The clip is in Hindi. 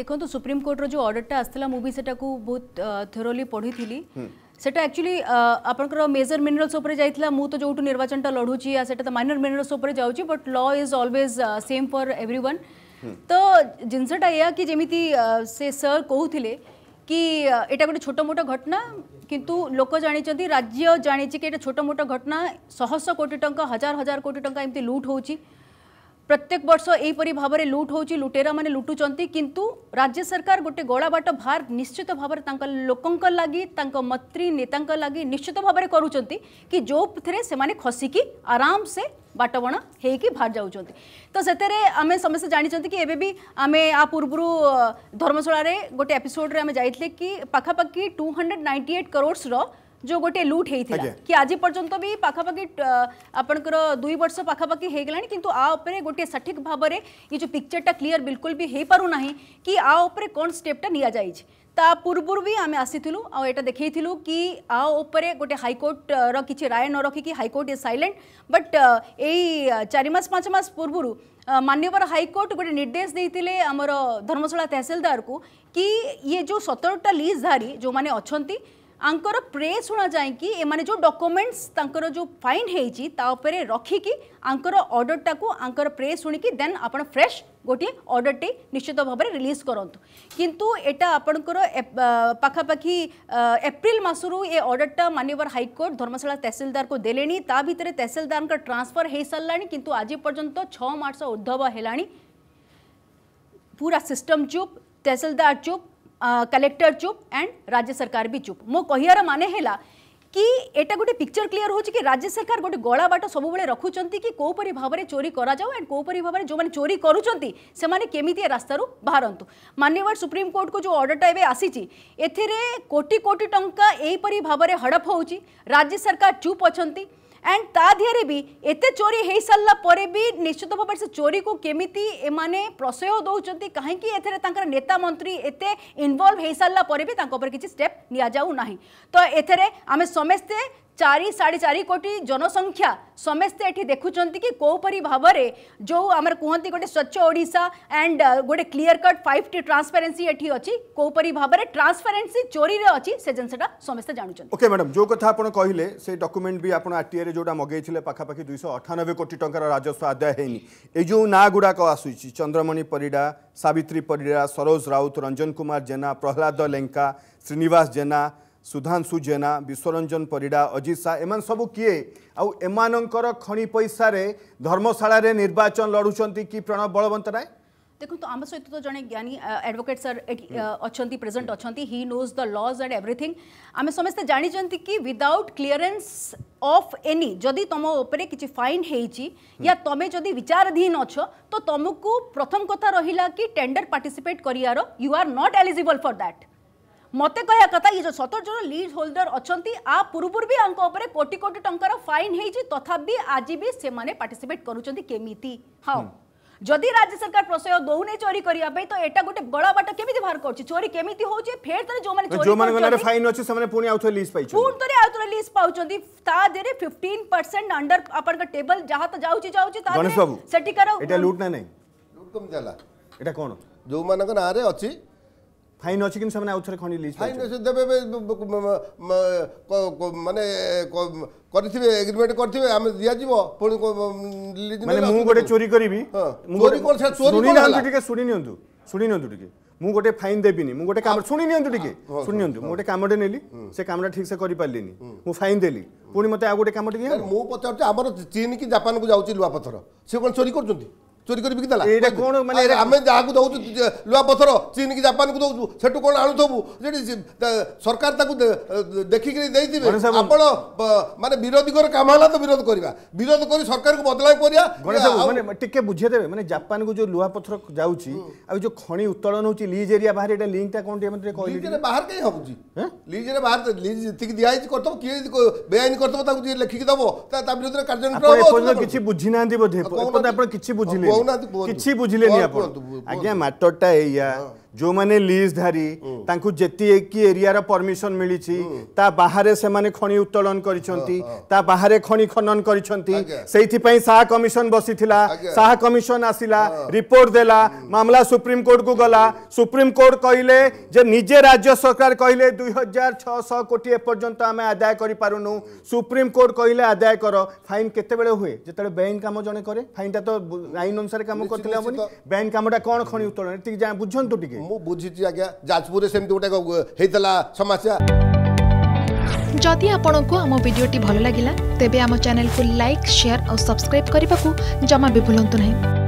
देखो सुप्रीम कोर्टर जो अर्डरटा आसला मुझे से बहुत थेरोली पढ़ी সেটা একচুয়ালি আপনার মেজর মিনেরালস উপরে যাই মু তো যেটু নির্বাচনটা লড়ুছি আর সেটা তো মাইনর মিনেরালস উপরে যাচ্ছি but law is always same for everyone তো জিনিসটা এয়া কি যেমিতি সে স্যার কৌলে কি এটা গোটে ছোট মোট ঘটনা কিন্তু লোক জাঁচান রাজ্য জাঁচি কি এটা ছোট মোট ঘটনা শহ শহ কোটি টঙ্কা হাজার হাজার কোটি টঙ্কা এমতি লুট হচ্ছে प्रत्येक वर्ष यहीपर भाव में लुट हो लुटेरा मैंने लुटुचार किंतु राज्य सरकार गोटे गला बाट भार निश्चित भाव लोक लगी मंत्री नेता लगे निश्चित भाव कर जो थे से खसिक आराम से बाटबणा हो बाहर जाऊँ तो से आम समस्त जानते कि एवं आम आ पूर्वर धर्मशाला गोटे आम जाइए कि पखापाखी two hundred ninety eight crores जो गोटे लुट हो कि आज पर्यटन भी पाखापाखी आपंकर दुई वर्ष पाखापाखि होगा कि गोटे सठिक भाव में ये जो पिक्चरटा क्लीयर बिलकुल भी हो पारना कि आउे कौन स्टेपटा नि ता पूर्व भी आम आसीु आटा देखू कि आउे गोटे हाइकोर्टर किसी राय न रखिकी हाइकोर्ट इज सैलेंट बट यही चारिमास मस पूर्व मान्यवर हाइकोर्ट गोटे निर्देश देते आमर धर्मशाला तहसिलदार को कि ये जो सतरटा लीज धारी जो मैंने अच्छा ଆଙ୍କର ପ୍ରେ ଶୁଣାଯାଇକି ଏମାନେ ଯେଉଁ ଡକ୍ୟୁମେଣ୍ଟସ୍ ତାଙ୍କର ଯେଉଁ ଫାଇଣ୍ଡ ହେଇଛି ତା ଉପରେ ରଖିକି ଆଙ୍କର ଅର୍ଡ଼ରଟାକୁ ଆଙ୍କର ପ୍ରେ ଶୁଣିକି ଦେନ୍ ଆପଣ ଫ୍ରେଶ୍ ଗୋଟିଏ ଅର୍ଡ଼ରଟି ନିଶ୍ଚିତ ଭାବରେ ରିଲିଜ୍ କରନ୍ତୁ କିନ୍ତୁ ଏଇଟା ଆପଣଙ୍କର ପାଖାପାଖି ଏପ୍ରିଲ ମାସରୁ ଏ ଅର୍ଡ଼ରଟା ମାନ୍ୟବର ହାଇକୋର୍ଟ ଧର୍ମଶାଳା ତହସିଲଦାରକୁ ଦେଲେଣି ତା ଭିତରେ ତହସିଲଦାରଙ୍କ ଟ୍ରାନ୍ସଫର୍ ହେଇସାରିଲାଣି କିନ୍ତୁ ଆଜି ପର୍ଯ୍ୟନ୍ତ ଛଅ ମାସ ଉଦ୍ଧବ ହେଲାଣି ପୁରା ସିଷ୍ଟମ୍ ଚୁପ୍ ତହସିଲଦାର ଚୁପ୍ कलेक्टर चुप एंड राज्य सरकार भी चुप मो कहार मान है कि एटा गोटे पिक्चर क्लीयर हो राज्य सरकार गोटे गला बाट सब रखुं कि कौपरी भाव में चोरी कराओ एंड कौपरी भाव में जो मैंने चोरी करुँचे केमी रास्तार बाहर मान्यवर सुप्रीम कोर्ट को जो अर्डरटा एवं आसी कोटि कोटि टाइम यहीपरी भाव में हड़प हो राज्य सरकार चुप अच्छा एंड ता भी एत चोरी हो सर भी निश्चित भाव से चोरी को केमी एम प्रशय दौरान कहीं नेता मंत्री एत इनवल्व हो सर भी किसी स्टेप नि तो एथेर आम समस्ते चार साढ़े चार कोटी जनसंख्या समस्ते ये देखुं कि कौपरी भाव में जो आम कहते गोटे स्वच्छ ओडा एंड uh, गोटे clear cut five T transparency ये अच्छी कौपरी भाव में ट्रांसपेरेन्सी चोरी रे अच्छी से जिनसा समस्त जानूँ ओके मैडम जो कथ कह से डकुमेंट भी आप आरटीआई जो मगे थे पाखापाखी दुई अठानबे कोटी ट राजस्व आदाय है ये जो ना गुड़ाक आसूसी चंद्रमणि परिडा सवित्री परिडा सरोज राउत रंजन कुमार जेना प्रहलाद लेंका श्रीनिवास जेना सुधांशु जेना विश्वरंजन परिडा अजित शाह एम सब किए आम खणी पैसा धर्मशाला निर्वाचन लड़ुंट कि प्रणव बलवंत राय देखो तो आम सहित तो जन ज्ञानी एडवोकेट सर अच्छा प्रेजेंट अच्छा he knows the law and everything आम समस्ते जानते कि विदाउट क्लीयरेन्स अफ एनी जदि तुम उपरे कि फाइन हो तुम्हें जदि विचाराधीन अच तो तुमको प्रथम कथा रहा कि टेंडर पार्टिसिपेट कर you are not eligible for that मत कह कथा ये जो জন লিজ হোল্ডর অনেক আ পূর্ব বি আপরে কোটি कोटि টঙ্কার ফাইন হয়েছে তথাপি আজ বি সে পার্টিসিপেট করছেন কেমিতি হাও যদি राज्य सरकार प्रशय दौने चोरी करिया पे तो एटा गोटे बड़ा बाट केमिति बाहर करछि चोरी केमिति होछि फेर तरे जो माने चोरी जो माने गले फाइन अछि सेमाने पुनी आउथ रिलीज पाइ छै पुन तरे आउथ रिलीज पाउछन्ति ता देरे 15% अंडर अपन का टेबल जहां त जाउछि जाउछि ता गणेश बाबू एटा लूट ना नै लूट कम जाला एटा कोन जो माने ना रे अछि ଫାଇନ୍ ଅଛି କିନ୍ତୁ ସେମାନେ ଆଉଥରେ ଖଣି ଲିଜ୍ ଫାଇନ୍ ଦେବେ ମାନେ କରିଥିବେ ଏଗ୍ରିମେଣ୍ଟ କରିଥିବେ ଆମେ ଦିଆଯିବ ପୁଣି ମାନେ ମୁଁ ଗୋଟେ ଚୋରି କରିବି ଚୋରି କ'ଣ ସେଟା ଚୋରି ଶୁଣିନାହାନ୍ତି ଟିକେ ଶୁଣି ନିଅନ୍ତୁ ଶୁଣି ନିଅନ୍ତୁ ଟିକେ ମୁଁ ଗୋଟେ ଫାଇନ୍ ଦେବିନି ମୁଁ ଗୋଟେ କାମ ଶୁଣି ନିଅନ୍ତୁ ଟିକେ ଶୁଣି ନିଅନ୍ତୁ ମୁଁ ଗୋଟେ କାମଟେ ନେଲି ସେ କାମଟା ଠିକ୍ସେ କରିପାରିଲିନି ମୁଁ ଫାଇନ୍ ଦେଲି ପୁଣି ମୋତେ ଆଉ ଗୋଟେ କାମଟେ ଦିଅ ମୁଁ ପଚାରୁଛି ଆମର ଚୀନ୍ କି ଜାପାନକୁ ଯାଉଛି ଲୁହାପଥର ସେ କ'ଣ ଚୋରି କରୁଛନ୍ତି চোরি করে বিকিদেলা এটা কোন মানে আমি যাকে দৌছু লুয়া পথর চীন কি জাপান কু দৌছু সেটু কোন আনুথবু যেটি সরকার তাকে দেখিকি দেইতিবে আপন মানে বিরোধী করে কাম হলা তো বিরোধ করিবা বিরোধ করি সরকারকে বদলাই করিয়া মানে টিকে বুঝিয়ে দেবে মানে জাপান কু যে লুয়া পথর যাউছি আর যে খনি উত্তোলন হচ্ছে লিজ এরিয়া বাহার এটা লিঙ্কটা কোন টিকে মতে কইলি লিজ এরিয়া বাহার কাই হবুছি লিজ এরিয়া বাহার লিজ ঠিক দিয়া হইছি করতব কি বেআইন করতব তাকে লিখিকি দব তা বিরোধে কার্যানুষ্ঠান হবো কিছু বুঝি নাহান্তি বোধে এপর্যন্ত আপনি কিছু বুঝিলে କହୁନାହାନ୍ତି କିଛି ବୁଝିଲେନି ଆପଣ ଆଜ୍ଞା ମ୍ୟାଟରଟା ଏଇଆ ଯେଉଁମାନେ ଲିଜ୍ଧାରୀ ତାଙ୍କୁ ଯେତିକି ଏରିଆର ପରମିସନ୍ ମିଳିଛି ତା ବାହାରେ ସେମାନେ ଖଣି ଉତ୍ତୋଳନ କରିଛନ୍ତି ତା ବାହାରେ ଖଣି ଖନନ କରିଛନ୍ତି ସେଇଥିପାଇଁ ଶାହା କମିଶନ ବସିଥିଲା ଶାହା କମିଶନ ଆସିଲା ରିପୋର୍ଟ ଦେଲା ମାମଲା ସୁପ୍ରିମକୋର୍ଟକୁ ଗଲା ସୁପ୍ରିମକୋର୍ଟ କହିଲେ ଯେ ନିଜେ ରାଜ୍ୟ ସରକାର କହିଲେ ଦୁଇ ହଜାର ଛଅଶହ କୋଟି ଏପର୍ଯ୍ୟନ୍ତ ଆମେ ଆଦାୟ କରିପାରୁନୁ ସୁପ୍ରିମକୋର୍ଟ କହିଲେ ଆଦାୟ କର ଫାଇନ୍ କେତେବେଳେ ହୁଏ ଯେତେବେଳେ ବେଆଇନ କାମ ଜଣେ କରେ ଫାଇନଟା ତ ଆଇନ ଅନୁସାରେ କାମ କରିଥିଲେ ହେବନି ବେଆଇନ କାମଟା କ'ଣ ଖଣି ଉତ୍ତୋଳନ ଟିକେ ବୁଝନ୍ତୁ ଟିକେ ମୁଁ ବୁଝିଛି ଆଜ୍ଞା ଯାଜପୁରରେ ସେମିତି ଗୋଟେ ହେଇଥିଲା ସମସ୍ୟା ଯଦି ଆପଣଙ୍କୁ ଆମ ଭିଡ଼ିଓଟି ଭଲ ଲାଗିଲା ତେବେ ଆମ ଚ୍ୟାନେଲକୁ ଲାଇକ୍ ସେୟାର ଆଉ ସବସ୍କ୍ରାଇବ୍ କରିବାକୁ ଜମା ବି ଭୁଲନ୍ତୁ ନାହିଁ